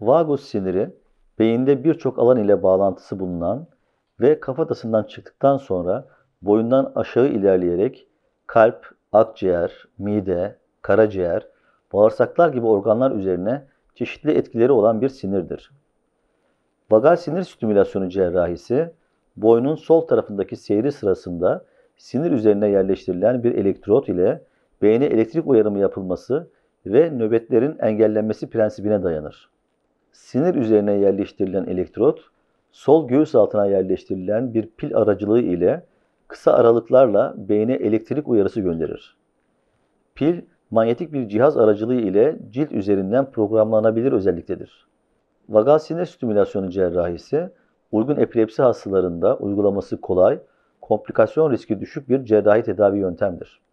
Vagus siniri beyinde birçok alan ile bağlantısı bulunan ve kafatasından çıktıktan sonra boyundan aşağı ilerleyerek kalp, akciğer, mide, karaciğer, bağırsaklar gibi organlar üzerine çeşitli etkileri olan bir sinirdir. Vagal sinir stimülasyonu cerrahisi boynun sol tarafındaki seyri sırasında sinir üzerine yerleştirilen bir elektrot ile beyne elektrik uyarımı yapılması ve nöbetlerin engellenmesi prensibine dayanır sinir üzerine yerleştirilen elektrot, sol göğüs altına yerleştirilen bir pil aracılığı ile kısa aralıklarla beyne elektrik uyarısı gönderir. Pil, manyetik bir cihaz aracılığı ile cilt üzerinden programlanabilir özelliktedir. Vagal sinir stimülasyonu cerrahisi, uygun epilepsi hastalarında uygulaması kolay, komplikasyon riski düşük bir cerrahi tedavi yöntemdir.